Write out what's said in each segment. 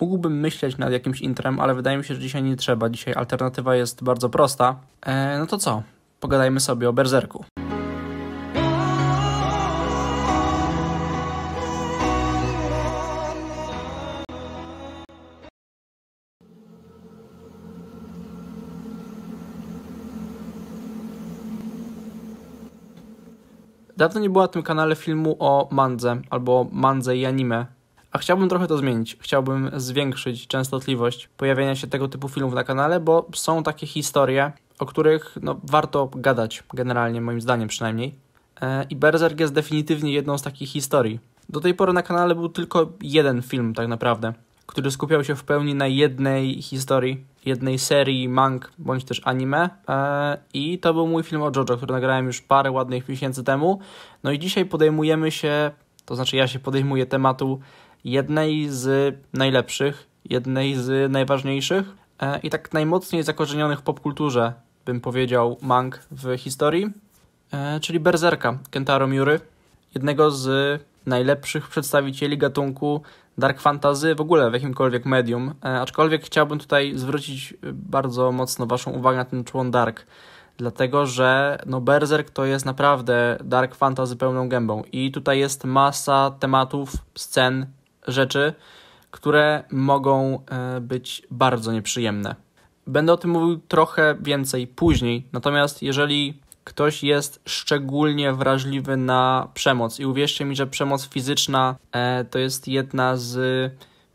Mógłbym myśleć nad jakimś intrem, ale wydaje mi się, że dzisiaj nie trzeba. Dzisiaj alternatywa jest bardzo prosta. E, no to co? Pogadajmy sobie o Berserku. Dawno nie było na tym kanale filmu o mandze albo mandze i anime. A chciałbym trochę to zmienić. Chciałbym zwiększyć częstotliwość pojawiania się tego typu filmów na kanale, bo są takie historie, o których no, warto gadać, generalnie, moim zdaniem przynajmniej. E, I Berserk jest definitywnie jedną z takich historii. Do tej pory na kanale był tylko jeden film, tak naprawdę, który skupiał się w pełni na jednej historii, jednej serii mang bądź też anime. E, I to był mój film o JoJo, który nagrałem już parę ładnych miesięcy temu. No i dzisiaj podejmujemy się, to znaczy ja się podejmuję tematu jednej z najlepszych, jednej z najważniejszych e, i tak najmocniej zakorzenionych w popkulturze, bym powiedział, mang w historii, e, czyli Berserka Kentaro Miury, jednego z najlepszych przedstawicieli gatunku dark fantasy w ogóle w jakimkolwiek medium, e, aczkolwiek chciałbym tutaj zwrócić bardzo mocno Waszą uwagę na ten człon dark, dlatego że no Berserk to jest naprawdę dark fantasy pełną gębą i tutaj jest masa tematów, scen, rzeczy, które mogą e, być bardzo nieprzyjemne. Będę o tym mówił trochę więcej później, natomiast jeżeli ktoś jest szczególnie wrażliwy na przemoc, i uwierzcie mi, że przemoc fizyczna e, to jest jedna z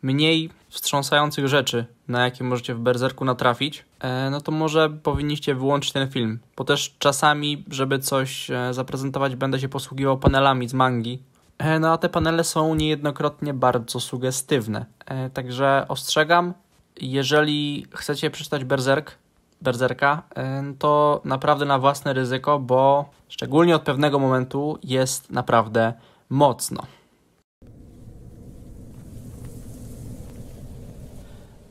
mniej wstrząsających rzeczy, na jakie możecie w berserku natrafić, e, no to może powinniście wyłączyć ten film. Bo też czasami, żeby coś zaprezentować, będę się posługiwał panelami z mangi, E, no a te panele są niejednokrotnie bardzo sugestywne. E, także ostrzegam, jeżeli chcecie przeczytać Berserk, Berserka, e, to naprawdę na własne ryzyko, bo szczególnie od pewnego momentu jest naprawdę mocno.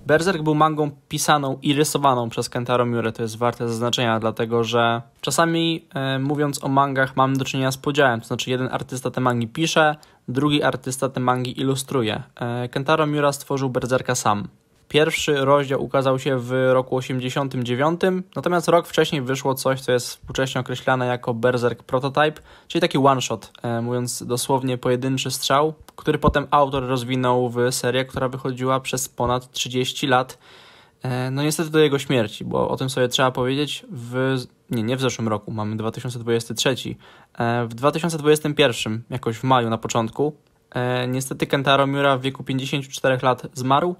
Berserk był mangą pisaną i rysowaną przez Kentaro Miura, to jest warte zaznaczenia, dlatego że czasami e, mówiąc o mangach mamy do czynienia z podziałem, to znaczy jeden artysta te mangi pisze, drugi artysta te mangi ilustruje. E, Kentaro Miura stworzył Berserka sam. Pierwszy rozdział ukazał się w roku 89, natomiast rok wcześniej wyszło coś, co jest współcześnie określane jako Berserk Prototype, czyli taki one-shot, e, mówiąc dosłownie pojedynczy strzał, który potem autor rozwinął w serię, która wychodziła przez ponad 30 lat. E, no niestety do jego śmierci, bo o tym sobie trzeba powiedzieć w, nie, nie w zeszłym roku, mamy 2023. E, w 2021, jakoś w maju na początku, niestety Kentaro Miura w wieku 54 lat zmarł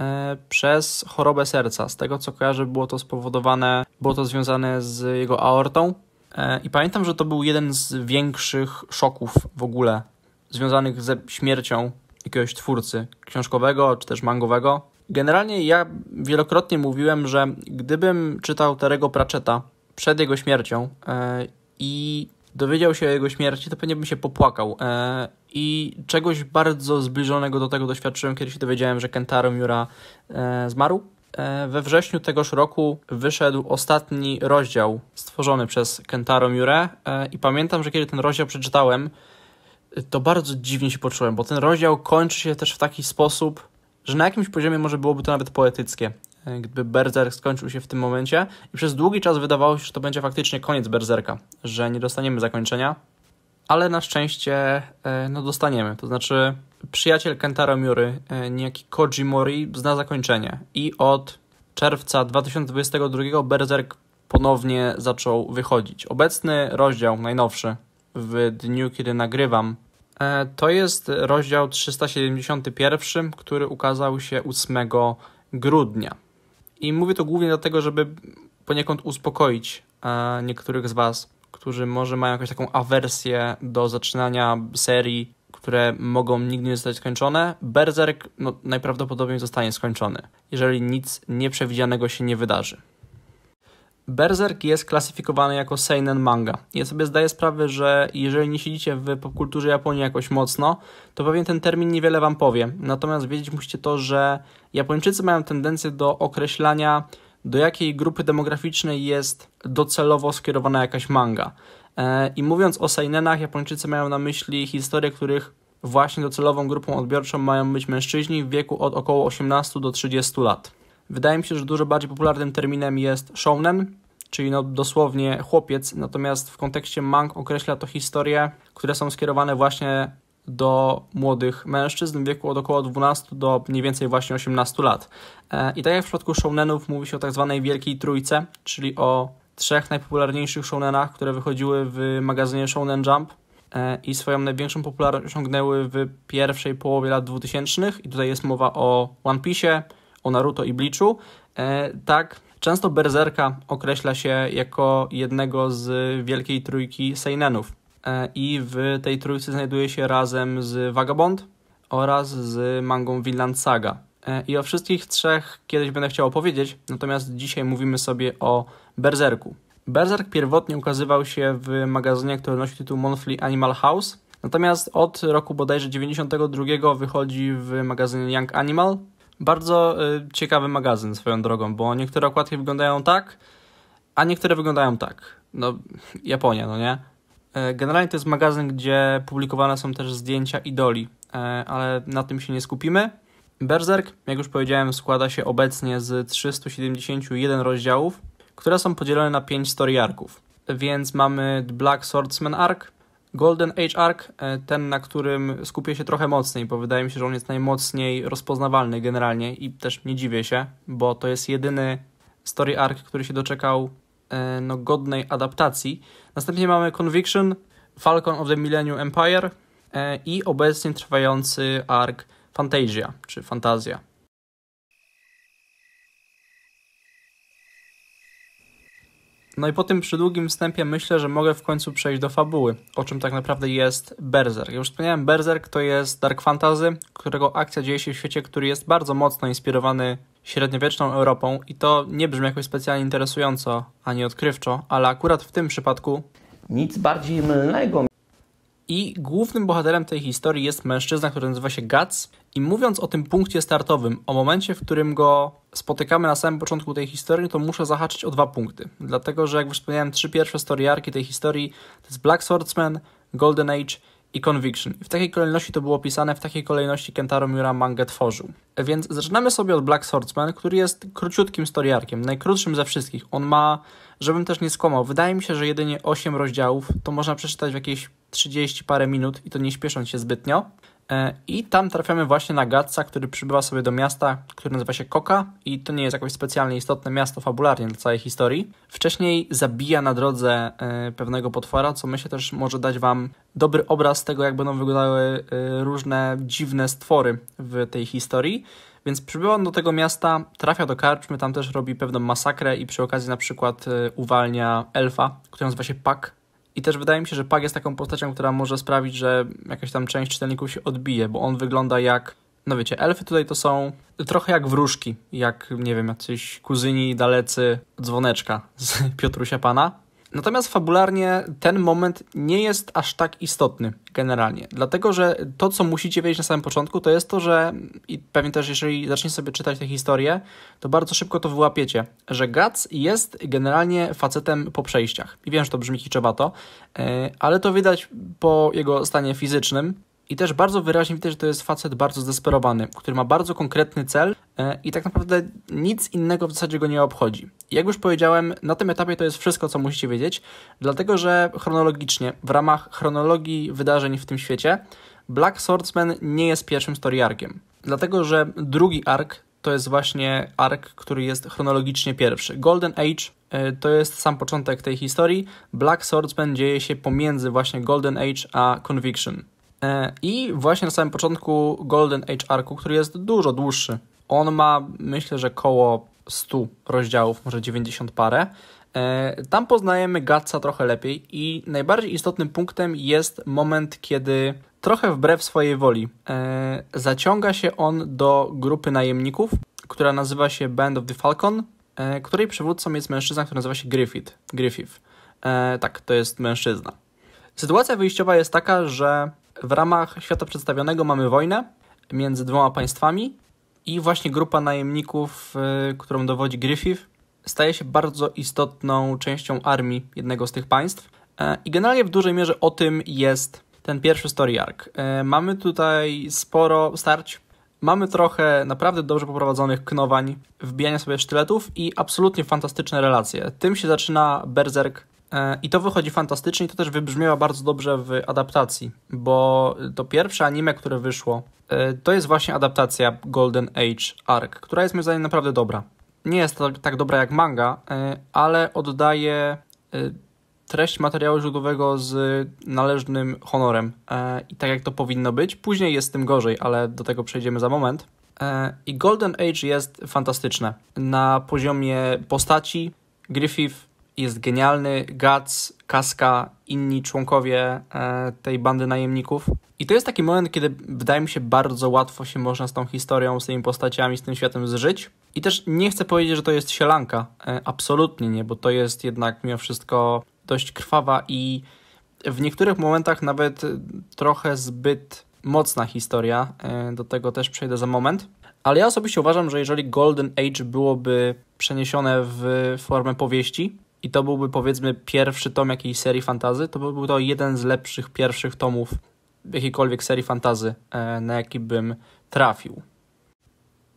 E, przez chorobę serca. Z tego co kojarzę, było to spowodowane, było to związane z jego aortą. E, I pamiętam, że to był jeden z większych szoków w ogóle związanych ze śmiercią jakiegoś twórcy książkowego czy też mangowego. Generalnie ja wielokrotnie mówiłem, że gdybym czytał Terego Pratchetta przed jego śmiercią e, i dowiedział się o jego śmierci, to pewnie bym się popłakał. E, I czegoś bardzo zbliżonego do tego doświadczyłem, kiedy się dowiedziałem, że Kentaro Miura e, zmarł. E, we wrześniu tegoż roku wyszedł ostatni rozdział stworzony przez Kentaro Miura e, i pamiętam, że kiedy ten rozdział przeczytałem, to bardzo dziwnie się poczułem, bo ten rozdział kończy się też w taki sposób, że na jakimś poziomie może byłoby to nawet poetyckie. E, gdyby Berserk skończył się w tym momencie i przez długi czas wydawało się, że to będzie faktycznie koniec Berserka, że nie dostaniemy zakończenia, ale na szczęście e, no dostaniemy, to znaczy przyjaciel Kentaro Miury, e, niejaki Koji Mori zna zakończenie i od czerwca 2022 Berserk ponownie zaczął wychodzić. Obecny rozdział, najnowszy, w dniu, kiedy nagrywam, to jest rozdział 371, który ukazał się 8 grudnia. I mówię to głównie dlatego, żeby poniekąd uspokoić e, niektórych z Was, którzy może mają jakąś taką awersję do zaczynania serii, które mogą nigdy nie zostać skończone. Berserk no, najprawdopodobniej zostanie skończony, jeżeli nic nieprzewidzianego się nie wydarzy. Berserk jest klasyfikowany jako seinen manga. Ja sobie zdaję sprawę, że jeżeli nie siedzicie w popkulturze Japonii jakoś mocno, to pewnie ten termin niewiele wam powie. Natomiast wiedzieć musicie to, że Japończycy mają tendencję do określania, do jakiej grupy demograficznej jest docelowo skierowana jakaś manga. E, I mówiąc o seinenach, Japończycy mają na myśli historie, których właśnie docelową grupą odbiorczą mają być mężczyźni w wieku od około 18 do 30 lat. Wydaje mi się, że dużo bardziej popularnym terminem jest shounen, czyli no dosłownie chłopiec, natomiast w kontekście mang określa to historie, które są skierowane właśnie do młodych mężczyzn w wieku od około 12 do mniej więcej właśnie 18 lat. E, I tak jak w przypadku shounenów mówi się o tak zwanej wielkiej trójce, czyli o trzech najpopularniejszych shounenach, które wychodziły w magazynie Shounen Jump e, i swoją największą popularność osiągnęły w pierwszej połowie lat 2000 i tutaj jest mowa o One Piece, o Naruto i Bleachu, e, tak często Berserka określa się jako jednego z wielkiej trójki seinenów e, i w tej trójce znajduje się razem z Vagabond oraz z mangą Vinland Saga. E, I o wszystkich trzech kiedyś będę chciał opowiedzieć, natomiast dzisiaj mówimy sobie o Berserku. Berserk pierwotnie ukazywał się w magazynie, który nosi tytuł Monthly Animal House, natomiast od roku bodajże 92 wychodzi w magazynie Young Animal, bardzo y, ciekawy magazyn swoją drogą, bo niektóre okładki wyglądają tak, a niektóre wyglądają tak. No, Japonia, no nie? Y, generalnie to jest magazyn, gdzie publikowane są też zdjęcia idoli, y, ale na tym się nie skupimy. Berserk, jak już powiedziałem, składa się obecnie z 371 rozdziałów, które są podzielone na 5 story arków. Więc mamy Black Swordsman Arc, Golden Age Arc, e, ten na którym skupię się trochę mocniej, bo wydaje mi się, że on jest najmocniej rozpoznawalny generalnie i też nie dziwię się, bo to jest jedyny story arc, który się doczekał e, no, godnej adaptacji. Następnie mamy Conviction, Falcon of the Millennium Empire e, i obecnie trwający arc Fantasia, czy Fantazja. No i po tym przydługim wstępie myślę, że mogę w końcu przejść do fabuły, o czym tak naprawdę jest Berserk. Już wspomniałem, Berserk to jest dark fantasy, którego akcja dzieje się w świecie, który jest bardzo mocno inspirowany średniowieczną Europą i to nie brzmi jakoś specjalnie interesująco ani odkrywczo, ale akurat w tym przypadku nic bardziej mylnego i głównym bohaterem tej historii jest mężczyzna, który nazywa się Guts. I mówiąc o tym punkcie startowym, o momencie, w którym go spotykamy na samym początku tej historii, to muszę zahaczyć o dwa punkty. Dlatego, że jak już wspomniałem, trzy pierwsze storiarki tej historii to jest Black Swordsman, Golden Age i Conviction. W takiej kolejności to było pisane, w takiej kolejności Kentaro Miura mangę tworzył. Więc zaczynamy sobie od Black Swordsman, który jest króciutkim storiarkiem, najkrótszym ze wszystkich. On ma, żebym też nie skłamał, wydaje mi się, że jedynie 8 rozdziałów, to można przeczytać w jakieś 30 parę minut i to nie śpiesząc się zbytnio. E, I tam trafiamy właśnie na Gatsa, który przybywa sobie do miasta, które nazywa się Koka i to nie jest jakoś specjalnie istotne miasto fabularnie dla całej historii. Wcześniej zabija na drodze e, pewnego potwora, co myślę też może dać wam dobry obraz tego, jak będą wyglądały e, różne dziwne stwory w tej historii. Więc przybywa on do tego miasta, trafia do karczmy, tam też robi pewną masakrę i przy okazji na przykład uwalnia elfa, który nazywa się Pak, i też wydaje mi się, że Pag jest taką postacią, która może sprawić, że jakaś tam część czytelników się odbije, bo on wygląda jak, no wiecie, elfy tutaj to są trochę jak wróżki, jak, nie wiem, jacyś kuzyni dalecy dzwoneczka z Piotrusia Pana, Natomiast fabularnie ten moment nie jest aż tak istotny generalnie, dlatego że to, co musicie wiedzieć na samym początku, to jest to, że i pewnie też jeżeli zaczniecie sobie czytać tę historię, to bardzo szybko to wyłapiecie, że Guts jest generalnie facetem po przejściach. I wiem, że to brzmi kiczowato, e, ale to widać po jego stanie fizycznym, i też bardzo wyraźnie widać, że to jest facet bardzo zdesperowany, który ma bardzo konkretny cel e, i tak naprawdę nic innego w zasadzie go nie obchodzi. Jak już powiedziałem, na tym etapie to jest wszystko, co musicie wiedzieć, dlatego że chronologicznie, w ramach chronologii wydarzeń w tym świecie, Black Swordsman nie jest pierwszym story arkiem. Dlatego, że drugi ark to jest właśnie ark, który jest chronologicznie pierwszy. Golden Age e, to jest sam początek tej historii. Black Swordsman dzieje się pomiędzy właśnie Golden Age a Conviction. E, I właśnie na samym początku Golden Age Arku, który jest dużo dłuższy. On ma myślę, że koło 100 rozdziałów, może 90 parę. E, tam poznajemy Gatsa trochę lepiej i najbardziej istotnym punktem jest moment, kiedy trochę wbrew swojej woli e, zaciąga się on do grupy najemników, która nazywa się Band of the Falcon, której przywódcą jest mężczyzna, który nazywa się Griffith. Griffith. Tak, to jest mężczyzna. Sytuacja wyjściowa jest taka, że w ramach świata przedstawionego mamy wojnę między dwoma państwami i właśnie grupa najemników, y, którą dowodzi Griffith, staje się bardzo istotną częścią armii jednego z tych państw. E, I generalnie w dużej mierze o tym jest ten pierwszy story arc. E, mamy tutaj sporo starć, mamy trochę naprawdę dobrze poprowadzonych knowań, wbijania sobie sztyletów i absolutnie fantastyczne relacje. Tym się zaczyna Berserk E, I to wychodzi fantastycznie i to też wybrzmiewa bardzo dobrze w adaptacji, bo to pierwsze anime, które wyszło, e, to jest właśnie adaptacja Golden Age Arc, która jest moim zdaniem naprawdę dobra. Nie jest tak dobra jak manga, e, ale oddaje treść materiału źródłowego z należnym honorem i tak jak to powinno być. Później jest tym gorzej, ale do tego przejdziemy za moment. I Golden Age jest fantastyczne na poziomie postaci. Griffith jest genialny, Guts, Kaska, inni członkowie e, tej bandy najemników. I to jest taki moment, kiedy wydaje mi się bardzo łatwo się można z tą historią, z tymi postaciami, z tym światem zżyć. I też nie chcę powiedzieć, że to jest sielanka, e, absolutnie nie, bo to jest jednak mimo wszystko dość krwawa i w niektórych momentach nawet trochę zbyt mocna historia. E, do tego też przejdę za moment. Ale ja osobiście uważam, że jeżeli Golden Age byłoby przeniesione w formę powieści, i to byłby powiedzmy pierwszy tom jakiejś serii fantazy, to byłby to jeden z lepszych pierwszych tomów jakiejkolwiek serii fantazy, e, na jaki bym trafił.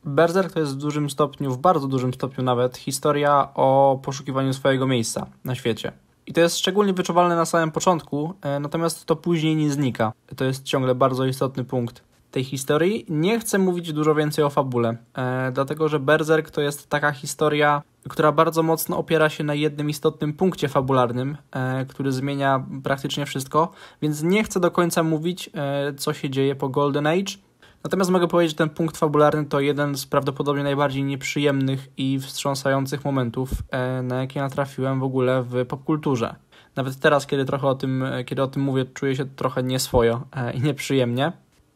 Berserk to jest w dużym stopniu, w bardzo dużym stopniu nawet, historia o poszukiwaniu swojego miejsca na świecie. I to jest szczególnie wyczuwalne na samym początku, e, natomiast to później nie znika. To jest ciągle bardzo istotny punkt tej historii. Nie chcę mówić dużo więcej o fabule, e, dlatego że Berserk to jest taka historia, która bardzo mocno opiera się na jednym istotnym punkcie fabularnym, e, który zmienia praktycznie wszystko, więc nie chcę do końca mówić, e, co się dzieje po Golden Age. Natomiast mogę powiedzieć, że ten punkt fabularny to jeden z prawdopodobnie najbardziej nieprzyjemnych i wstrząsających momentów, e, na jakie natrafiłem w ogóle w popkulturze. Nawet teraz, kiedy trochę o tym, e, kiedy o tym mówię, czuję się trochę nieswojo e, i nieprzyjemnie.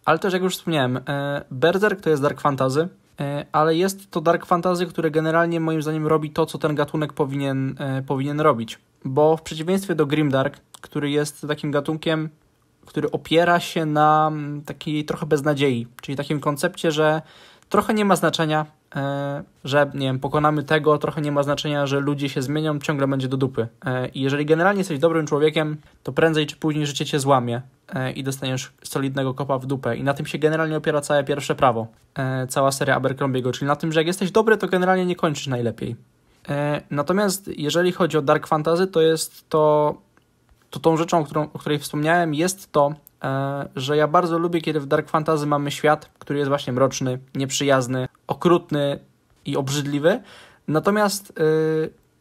Ale też, jak już wspomniałem, e, Berserk to jest dark fantasy, e, ale jest to dark fantasy, które generalnie moim zdaniem robi to, co ten gatunek powinien, e, powinien robić. Bo w przeciwieństwie do grimdark, który jest takim gatunkiem, który opiera się na mm, takiej trochę beznadziei, czyli takim koncepcie, że trochę nie ma znaczenia, że nie wiem, pokonamy tego, trochę nie ma znaczenia, że ludzie się zmienią, ciągle będzie do dupy. I jeżeli generalnie jesteś dobrym człowiekiem, to prędzej czy później życie cię złamie. E, i dostaniesz solidnego kopa w dupę. I na tym się generalnie opiera całe pierwsze prawo, e, cała seria Abercrombiego, czyli na tym, że jak jesteś dobry, to generalnie nie kończysz najlepiej. E, natomiast jeżeli chodzi o Dark Fantasy, to jest to, to tą rzeczą, którą, o której wspomniałem, jest to, że ja bardzo lubię, kiedy w Dark Fantasy mamy świat, który jest właśnie mroczny, nieprzyjazny, okrutny i obrzydliwy. Natomiast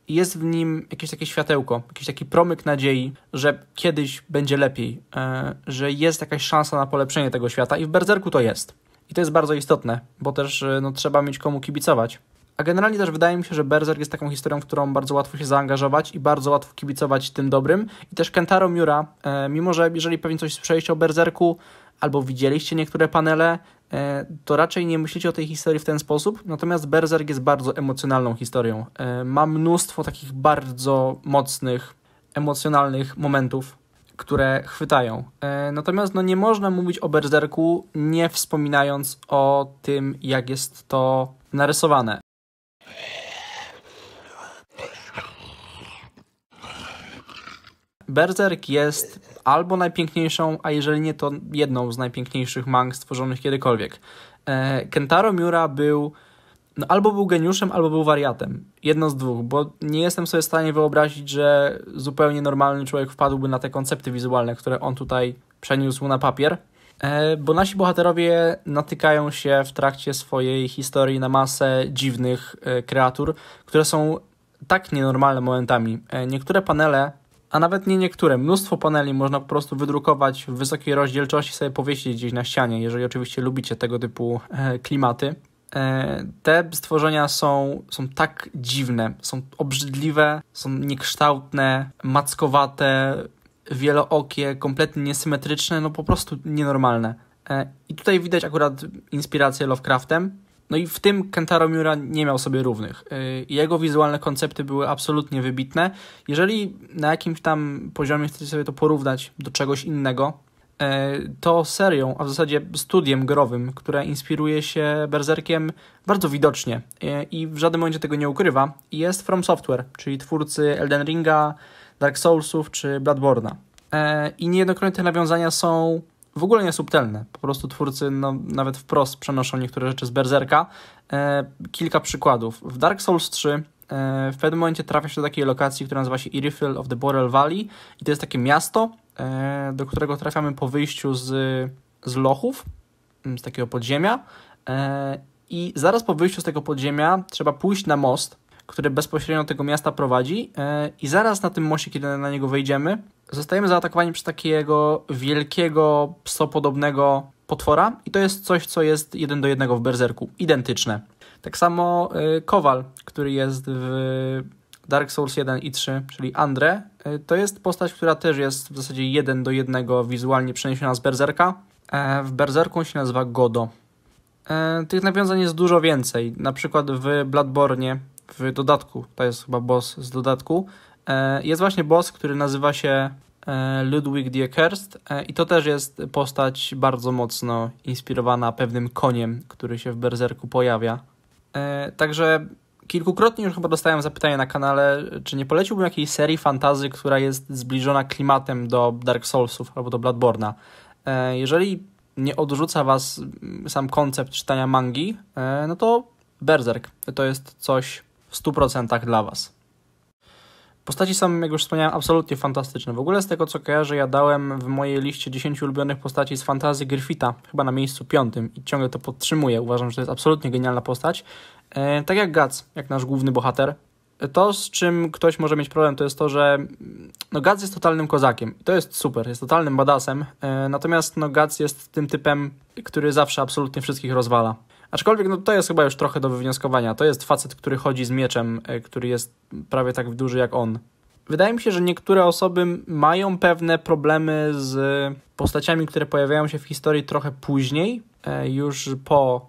jest w nim jakieś takie światełko, jakiś taki promyk nadziei, że kiedyś będzie lepiej, e, że jest jakaś szansa na polepszenie tego świata i w Berserku to jest. I to jest bardzo istotne, bo też e, no, trzeba mieć komu kibicować. A generalnie też wydaje mi się, że Berserk jest taką historią, w którą bardzo łatwo się zaangażować i bardzo łatwo kibicować tym dobrym. I też Kentaro Miura, e, mimo że jeżeli pewnie coś słyszeliście o Berserku, albo widzieliście niektóre panele, E, to raczej nie myślicie o tej historii w ten sposób. Natomiast Berserk jest bardzo emocjonalną historią. E, ma mnóstwo takich bardzo mocnych, emocjonalnych momentów, które chwytają. E, natomiast no, nie można mówić o Berserku nie wspominając o tym, jak jest to narysowane. Berserk jest albo najpiękniejszą, a jeżeli nie, to jedną z najpiękniejszych mang stworzonych kiedykolwiek. E, Kentaro Miura był no, albo był geniuszem, albo był wariatem. Jedno z dwóch, bo nie jestem sobie w stanie wyobrazić, że zupełnie normalny człowiek wpadłby na te koncepty wizualne, które on tutaj przeniósł na papier. E, bo nasi bohaterowie natykają się w trakcie swojej historii na masę dziwnych e, kreatur, które są tak nienormalne momentami. Niektóre panele a nawet nie niektóre, mnóstwo paneli można po prostu wydrukować w wysokiej rozdzielczości, sobie powiesić gdzieś na ścianie, jeżeli oczywiście lubicie tego typu e, klimaty. E, te stworzenia są, są tak dziwne, są obrzydliwe, są niekształtne, mackowate, wielookie, kompletnie niesymetryczne, no po prostu nienormalne. E, I tutaj widać akurat inspirację Lovecraftem, no i w tym Kentaro Miura nie miał sobie równych. Y, jego wizualne koncepty były absolutnie wybitne. Jeżeli na jakimś tam poziomie chcecie sobie to porównać do czegoś innego, y, to serią, a w zasadzie studiem growym, które inspiruje się Berserkiem bardzo widocznie y, i w żadnym momencie tego nie ukrywa, jest From Software, czyli twórcy Elden Ringa, Dark Soulsów czy Bloodborna. I niejednokrotnie te nawiązania są w ogóle niesubtelne. Po prostu twórcy no, nawet wprost przenoszą niektóre rzeczy z Berserka. E, kilka przykładów. W Dark Souls 3 e, w pewnym momencie trafia się do takiej lokacji, która nazywa się Irifil of the Borel Valley i to jest takie miasto, e, do którego trafiamy po wyjściu z, z lochów, mm, z takiego podziemia e, i zaraz po wyjściu z tego podziemia trzeba pójść na most, który bezpośrednio do tego miasta prowadzi e, i zaraz na tym moście, kiedy na niego wejdziemy, Zostajemy zaatakowani przez takiego wielkiego, psopodobnego potwora i to jest coś, co jest jeden do jednego w Berserku, identyczne. Tak samo y, Kowal, który jest w Dark Souls 1 i 3, czyli Andre, y, to jest postać, która też jest w zasadzie jeden do jednego wizualnie przeniesiona z Berserka. E, w Berserku się nazywa Godo. E, tych nawiązań jest dużo więcej. Na przykład w Bladbornie w dodatku, to jest chyba boss z dodatku, E, jest właśnie boss, który nazywa się e, Ludwig the Accursed i to też jest postać bardzo mocno inspirowana pewnym koniem, który się w Berserku pojawia. E, także kilkukrotnie już chyba dostałem zapytanie na kanale, czy nie poleciłbym jakiejś serii fantazy, która jest zbliżona klimatem do Dark Soulsów albo do Bloodborna. Jeżeli nie odrzuca Was mm, sam koncept czytania mangi, no to Berserk to jest coś w 100% dla Was. Postaci są, jak już wspomniałem, absolutnie fantastyczne. W ogóle z tego, co kojarzę, ja dałem w mojej liście 10 ulubionych postaci z fantazy Griffitha, chyba na miejscu piątym i ciągle to podtrzymuję. Uważam, że to jest absolutnie genialna postać. E, tak jak Guts, jak nasz główny bohater. E, to, z czym ktoś może mieć problem, to jest to, że mm, no, Guts jest totalnym kozakiem. To jest super, jest totalnym badasem. E, natomiast no, Guts jest tym typem, który zawsze absolutnie wszystkich rozwala. Aczkolwiek no, to jest chyba już trochę do wywnioskowania. To jest facet, który chodzi z mieczem, e, który jest prawie tak duży jak on. Wydaje mi się, że niektóre osoby mają pewne problemy z postaciami, które pojawiają się w historii trochę później, e, już po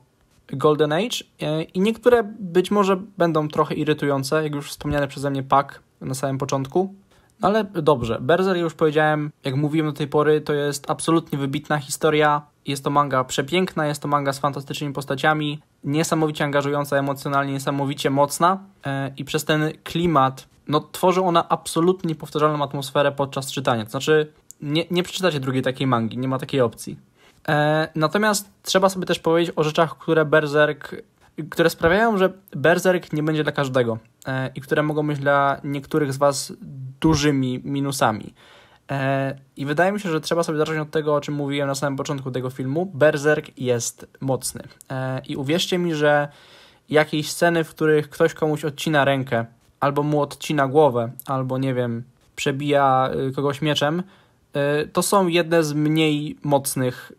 Golden Age e, i niektóre być może będą trochę irytujące, jak już wspomniane przeze mnie Pak na samym początku. No ale dobrze, Berzer już powiedziałem, jak mówiłem do tej pory, to jest absolutnie wybitna historia, jest to manga przepiękna, jest to manga z fantastycznymi postaciami, niesamowicie angażująca emocjonalnie, niesamowicie mocna e, i przez ten klimat no, tworzy ona absolutnie powtarzalną atmosferę podczas czytania. To znaczy, nie, nie przeczytacie drugiej takiej mangi, nie ma takiej opcji. E, natomiast trzeba sobie też powiedzieć o rzeczach, które Berserk, które sprawiają, że Berserk nie będzie dla każdego e, i które mogą być dla niektórych z Was dużymi minusami. E, I wydaje mi się, że trzeba sobie zacząć od tego, o czym mówiłem na samym początku tego filmu. Berserk jest mocny. E, I uwierzcie mi, że jakieś sceny, w których ktoś komuś odcina rękę, albo mu odcina głowę, albo nie wiem, przebija y, kogoś mieczem, y, to są jedne z mniej mocnych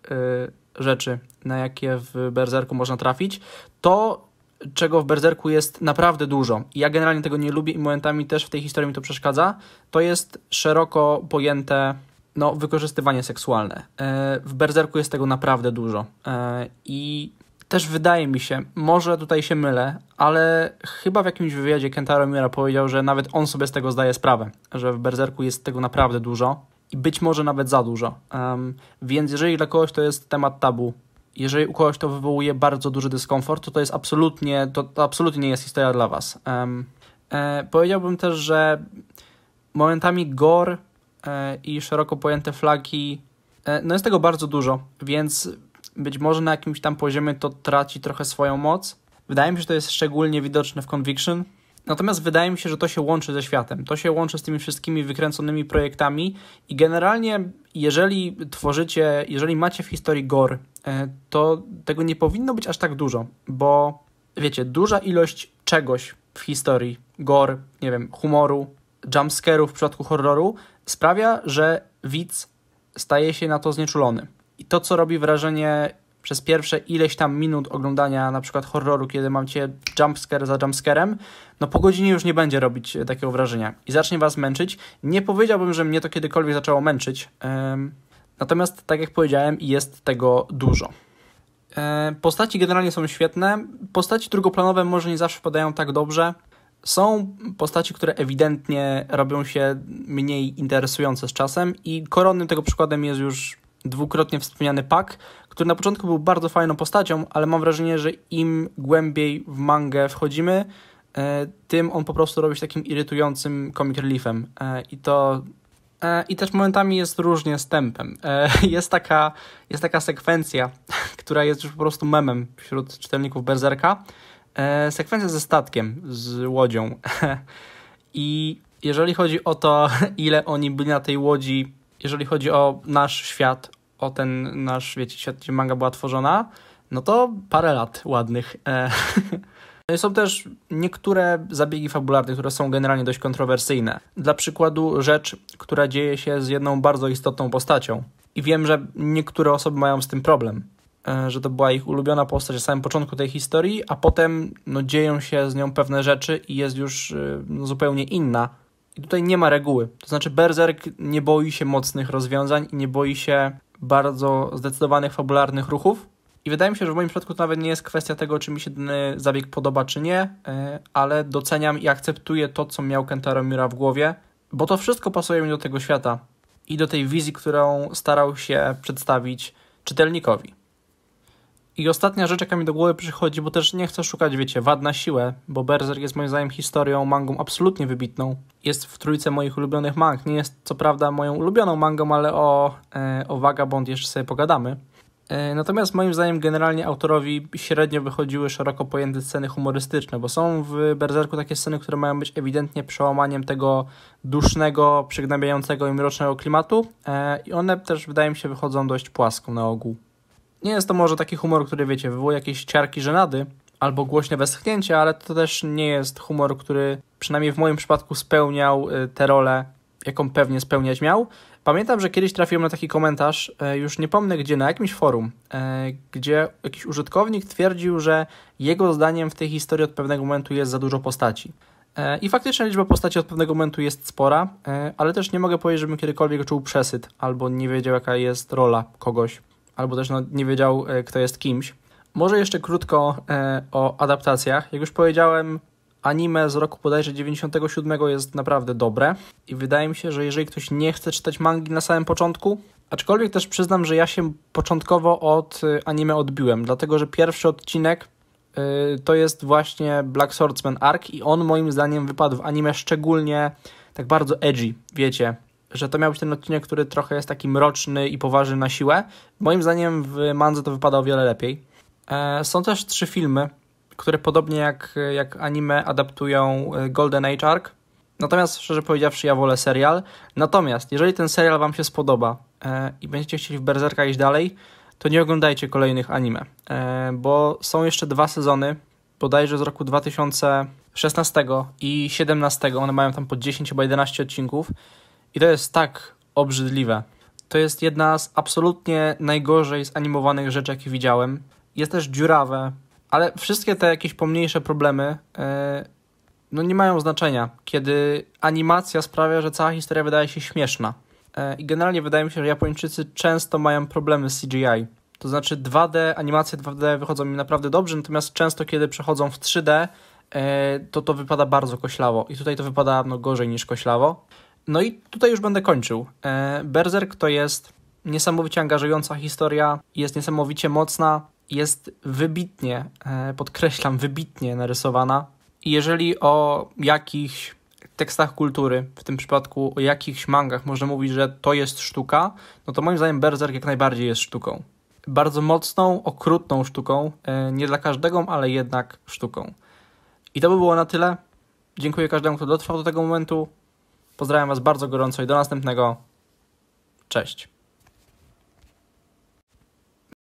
y, rzeczy, na jakie w Berserku można trafić. To czego w Berserku jest naprawdę dużo. I ja generalnie tego nie lubię i momentami też w tej historii mi to przeszkadza. To jest szeroko pojęte no, wykorzystywanie seksualne. E, w Berserku jest tego naprawdę dużo. E, I też wydaje mi się, może tutaj się mylę, ale chyba w jakimś wywiadzie Kentaro Miura powiedział, że nawet on sobie z tego zdaje sprawę, że w Berserku jest tego naprawdę dużo i być może nawet za dużo. Um, więc jeżeli dla kogoś to jest temat tabu, jeżeli u kogoś to wywołuje bardzo duży dyskomfort, to to jest absolutnie, to, to absolutnie nie jest historia dla Was. Um, e, powiedziałbym też, że momentami gore e, i szeroko pojęte flagi, e, no jest tego bardzo dużo, więc być może na jakimś tam poziomie to traci trochę swoją moc. Wydaje mi się, że to jest szczególnie widoczne w Conviction, Natomiast wydaje mi się, że to się łączy ze światem, to się łączy z tymi wszystkimi wykręconymi projektami i generalnie, jeżeli tworzycie, jeżeli macie w historii gore, e, to tego nie powinno być aż tak dużo, bo wiecie, duża ilość czegoś w historii, gore, nie wiem, humoru, jumpscare'ów w przypadku horroru, sprawia, że widz staje się na to znieczulony. I to, co robi wrażenie przez pierwsze ileś tam minut oglądania na przykład horroru, kiedy mam cię jumpscare za jumpscarem, no po godzinie już nie będzie robić e, takiego wrażenia i zacznie was męczyć. Nie powiedziałbym, że mnie to kiedykolwiek zaczęło męczyć, natomiast tak jak powiedziałem, jest tego dużo. E, postaci generalnie są świetne, postaci drugoplanowe może nie zawsze wpadają tak dobrze. Są postaci, które ewidentnie robią się mniej interesujące z czasem i koronnym tego przykładem jest już dwukrotnie wspomniany Pak, który na początku był bardzo fajną postacią, ale mam wrażenie, że im głębiej w mangę wchodzimy, e, tym on po prostu robi się takim irytującym comic reliefem. E, I to e, i też momentami jest różnie z tempem. Jest taka, jest taka sekwencja, która jest już po prostu memem wśród czytelników Berserka. Sekwencja ze statkiem, z łodzią. I jeżeli chodzi o to, ile oni byli na tej łodzi, jeżeli chodzi o nasz świat, o ten nasz, wiecie, świat, gdzie manga była tworzona, no to parę lat ładnych. E, no są też niektóre zabiegi fabularne, które są generalnie dość kontrowersyjne. Dla przykładu rzecz, która dzieje się z jedną bardzo istotną postacią. I wiem, że niektóre osoby mają z tym problem, e, że to była ich ulubiona postać na samym początku tej historii, a potem no, dzieją się z nią pewne rzeczy i jest już e, no, zupełnie inna. I tutaj nie ma reguły. To znaczy, Berserk nie boi się mocnych rozwiązań i nie boi się bardzo zdecydowanych, fabularnych ruchów. I wydaje mi się, że w moim przypadku to nawet nie jest kwestia tego, czy mi się dany e, zabieg podoba, czy nie, e, ale doceniam i akceptuję to, co miał Kentaro Miura w głowie, bo to wszystko pasuje mi do tego świata i do tej wizji, którą starał się przedstawić czytelnikowi. I ostatnia rzecz, jaka mi do głowy przychodzi, bo też nie chcę szukać, wiecie, wad na siłę, bo Berserk jest moim zdaniem historią, mangą absolutnie wybitną. Jest w trójce moich ulubionych mang. Nie jest co prawda moją ulubioną mangą, ale o, e, o Vagabond jeszcze sobie pogadamy. E, natomiast moim zdaniem generalnie autorowi średnio wychodziły szeroko pojęte sceny humorystyczne, bo są w Berserku takie sceny, które mają być ewidentnie przełamaniem tego dusznego, przygnębiającego i mrocznego klimatu e, i one też wydaje mi się wychodzą dość płasko na ogół. Nie jest to może taki humor, który wiecie, wywołuje jakieś ciarki żenady albo głośne westchnięcie, ale to też nie jest humor, który przynajmniej w moim przypadku spełniał y, tę rolę, jaką pewnie spełniać miał. Pamiętam, że kiedyś trafiłem na taki komentarz, y, już nie pomnę gdzie, na jakimś forum, y, gdzie jakiś użytkownik twierdził, że jego zdaniem w tej historii od pewnego momentu jest za dużo postaci. I faktycznie liczba postaci od pewnego momentu jest spora, ale też nie mogę powiedzieć, żebym kiedykolwiek czuł przesyt albo nie wiedział, jaka jest rola kogoś albo też no, nie wiedział, e, kto jest kimś. Może jeszcze krótko e, o adaptacjach. Jak już powiedziałem, anime z roku bodajże 97 jest naprawdę dobre i wydaje mi się, że jeżeli ktoś nie chce czytać mangi na samym początku, aczkolwiek też przyznam, że ja się początkowo od e, anime odbiłem, dlatego że pierwszy odcinek to jest właśnie Black Swordsman Arc i on moim zdaniem wypadł w anime szczególnie tak bardzo edgy, wiecie, że to miał być ten odcinek, który trochę jest taki mroczny i poważny na siłę. Moim zdaniem w Manzo to wypada o wiele lepiej. E, są też trzy filmy, które podobnie jak, jak anime adaptują e, Golden Age Arc. Natomiast szczerze powiedziawszy, ja wolę serial. Natomiast jeżeli ten serial Wam się spodoba e, i będziecie chcieli w Berserka iść dalej, to nie oglądajcie kolejnych anime, bo są jeszcze dwa sezony, bodajże z roku 2016 i 2017. One mają tam po 10 albo 11 odcinków i to jest tak obrzydliwe. To jest jedna z absolutnie najgorzej zanimowanych rzeczy, jakie widziałem. Jest też dziurawe, ale wszystkie te jakieś pomniejsze problemy yy, no nie mają znaczenia, kiedy animacja sprawia, że cała historia wydaje się śmieszna. E, I generalnie wydaje mi się, że Japończycy często mają problemy z CGI. To znaczy 2D, animacje 2D wychodzą mi naprawdę dobrze, natomiast często kiedy przechodzą w 3D, e, to to wypada bardzo koślawo. I tutaj to wypada no, gorzej niż koślawo. No i tutaj już będę kończył. E, Berserk to jest niesamowicie angażująca historia, jest niesamowicie mocna, jest wybitnie, e, podkreślam, wybitnie narysowana. I jeżeli o jakichś tekstach kultury, w tym przypadku o jakichś mangach, można mówić, że to jest sztuka, no to moim zdaniem Berserk jak najbardziej jest sztuką. Bardzo mocną, okrutną sztuką, e, nie dla każdego, ale jednak sztuką. I to by było na tyle. Dziękuję każdemu, kto dotrwał do tego momentu. Pozdrawiam Was bardzo gorąco i do następnego. Cześć.